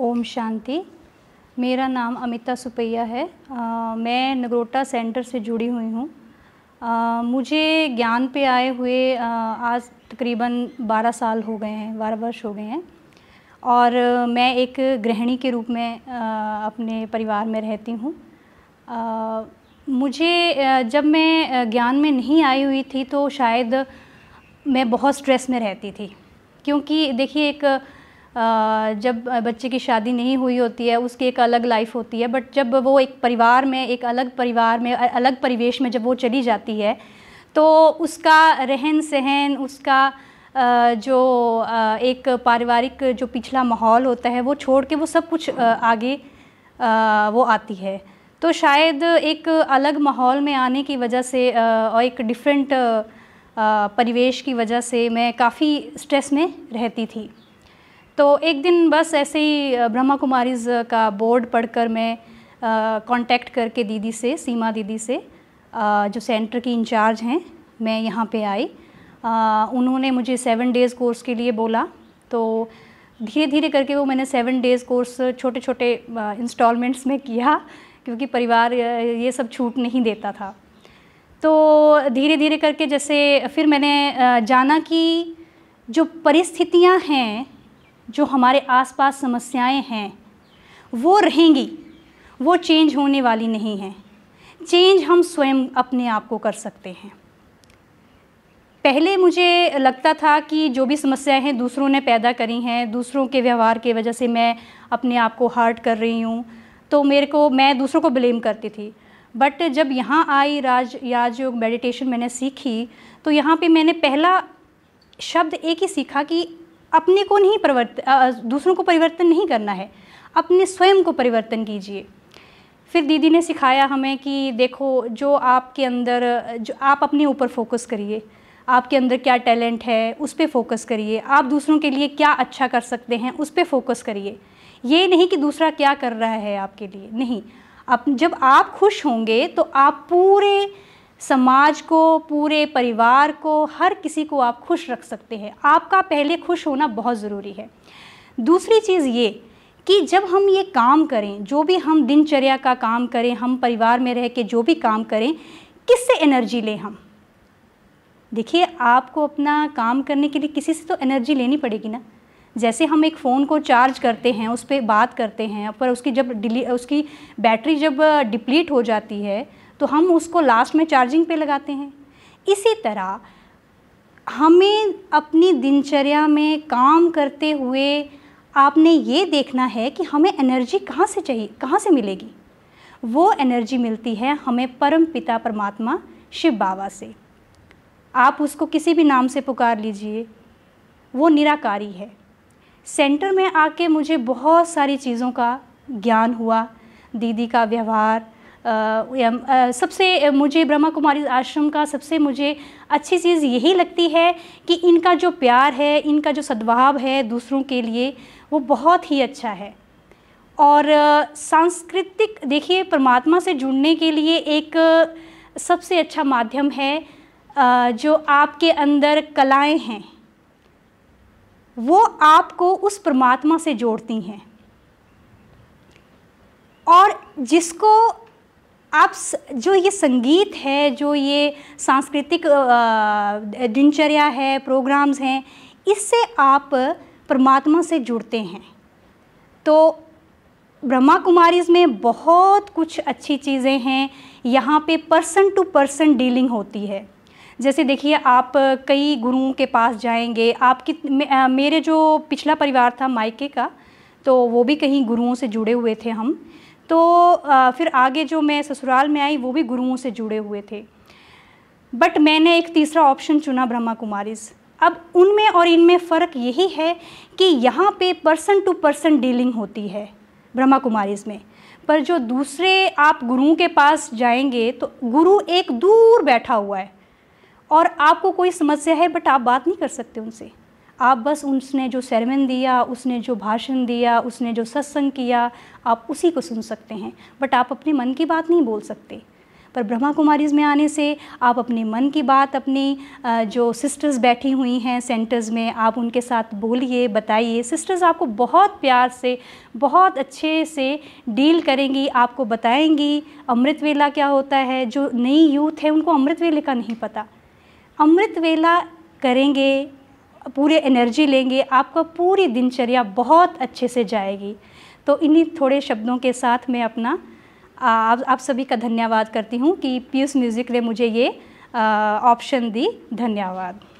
ओम शांति मेरा नाम अमिता सुपैया है आ, मैं नगरोटा सेंटर से जुड़ी हुई हूँ मुझे ज्ञान पे आए हुए आ, आज तकरीबन 12 साल हो गए हैं बारह वर्ष हो गए हैं और मैं एक गृहिणी के रूप में आ, अपने परिवार में रहती हूँ मुझे जब मैं ज्ञान में नहीं आई हुई थी तो शायद मैं बहुत स्ट्रेस में रहती थी क्योंकि देखिए एक जब बच्चे की शादी नहीं हुई होती है उसकी एक अलग लाइफ होती है बट जब वो एक परिवार में एक अलग परिवार में अलग परिवेश में जब वो चली जाती है तो उसका रहन सहन उसका जो एक पारिवारिक जो पिछला माहौल होता है वो छोड़ के वो सब कुछ आगे वो आती है तो शायद एक अलग माहौल में आने की वजह से और एक डिफरेंट परिवेश की वजह से मैं काफ़ी स्ट्रेस में रहती थी तो एक दिन बस ऐसे ही ब्रह्मा कुमारीज का बोर्ड पढ़कर मैं कांटेक्ट करके दीदी से सीमा दीदी से आ, जो सेंटर की इंचार्ज हैं मैं यहाँ पे आई आ, उन्होंने मुझे सेवन डेज़ कोर्स के लिए बोला तो धीरे धीरे करके वो मैंने सेवन डेज़ कोर्स छोटे छोटे इंस्टॉलमेंट्स में किया क्योंकि परिवार ये सब छूट नहीं देता था तो धीरे धीरे करके जैसे फिर मैंने जाना कि जो परिस्थितियाँ हैं जो हमारे आसपास समस्याएं हैं वो रहेंगी वो चेंज होने वाली नहीं हैं चेंज हम स्वयं अपने आप को कर सकते हैं पहले मुझे लगता था कि जो भी समस्याएं हैं दूसरों ने पैदा करी हैं दूसरों के व्यवहार की वजह से मैं अपने आप को हर्ट कर रही हूँ तो मेरे को मैं दूसरों को ब्लेम करती थी बट जब यहाँ आई राज राज योग मेडिटेशन मैंने सीखी तो यहाँ पे मैंने पहला शब्द एक ही सीखा कि अपने को नहीं परिवर्तन दूसरों को परिवर्तन नहीं करना है अपने स्वयं को परिवर्तन कीजिए फिर दीदी ने सिखाया हमें कि देखो जो आपके अंदर जो आप अपने ऊपर फोकस करिए आपके अंदर क्या टैलेंट है उस पर फोकस करिए आप दूसरों के लिए क्या अच्छा कर सकते हैं उस पर फोकस करिए ये नहीं कि दूसरा क्या कर रहा है आपके लिए नहीं अप जब आप खुश होंगे तो आप पूरे समाज को पूरे परिवार को हर किसी को आप खुश रख सकते हैं आपका पहले खुश होना बहुत ज़रूरी है दूसरी चीज़ ये कि जब हम ये काम करें जो भी हम दिनचर्या का काम करें हम परिवार में रह के जो भी काम करें किससे एनर्जी लें हम देखिए आपको अपना काम करने के लिए किसी से तो एनर्जी लेनी पड़ेगी ना जैसे हम एक फ़ोन को चार्ज करते हैं उस पर बात करते हैं पर उसकी जब डिली उसकी बैटरी जब डिप्लीट हो जाती है तो हम उसको लास्ट में चार्जिंग पे लगाते हैं इसी तरह हमें अपनी दिनचर्या में काम करते हुए आपने ये देखना है कि हमें एनर्जी कहाँ से चाहिए कहाँ से मिलेगी वो एनर्जी मिलती है हमें परम पिता परमात्मा शिव बाबा से आप उसको किसी भी नाम से पुकार लीजिए वो निराकारी है सेंटर में आके मुझे बहुत सारी चीज़ों का ज्ञान हुआ दीदी का व्यवहार सबसे मुझे ब्रह्मा कुमारी आश्रम का सबसे मुझे अच्छी चीज़ यही लगती है कि इनका जो प्यार है इनका जो सद्भाव है दूसरों के लिए वो बहुत ही अच्छा है और सांस्कृतिक देखिए परमात्मा से जुड़ने के लिए एक सबसे अच्छा माध्यम है जो आपके अंदर कलाएं हैं वो आपको उस परमात्मा से जोड़ती हैं और जिसको आप जो ये संगीत है जो ये सांस्कृतिक दिनचर्या है प्रोग्राम्स हैं इससे आप परमात्मा से जुड़ते हैं तो ब्रह्मा कुमारीज़ में बहुत कुछ अच्छी चीज़ें हैं यहाँ पे पर्सन टू पर्सन डीलिंग होती है जैसे देखिए आप कई गुरुओं के पास जाएंगे आपकी मेरे जो पिछला परिवार था मायके का तो वो भी कहीं गुरुओं से जुड़े हुए थे हम तो फिर आगे जो मैं ससुराल में आई वो भी गुरुओं से जुड़े हुए थे बट मैंने एक तीसरा ऑप्शन चुना ब्रह्मा कुमारीज़ अब उनमें और इनमें फ़र्क यही है कि यहाँ पे पर्सन टू पर्सन डीलिंग होती है ब्रह्मा कुमारीज़ में पर जो दूसरे आप गुरुओं के पास जाएंगे तो गुरु एक दूर बैठा हुआ है और आपको कोई समस्या है बट आप बात नहीं कर सकते उनसे आप बस उसने जो सेरेमन दिया उसने जो भाषण दिया उसने जो सत्संग किया आप उसी को सुन सकते हैं बट आप अपने मन की बात नहीं बोल सकते पर ब्रह्मा कुमारीज़ में आने से आप अपने मन की बात अपनी जो सिस्टर्स बैठी हुई हैं सेंटर्स में आप उनके साथ बोलिए बताइए सिस्टर्स आपको बहुत प्यार से बहुत अच्छे से डील करेंगी आपको बताएंगी अमृत वेला क्या होता है जो नई यूथ है उनको अमृत वेले का नहीं पता अमृत वेला करेंगे पूरे एनर्जी लेंगे आपका पूरी दिनचर्या बहुत अच्छे से जाएगी तो इन्हीं थोड़े शब्दों के साथ मैं अपना आप आप सभी का धन्यवाद करती हूँ कि पीयूष म्यूज़िक ने मुझे ये ऑप्शन दी धन्यवाद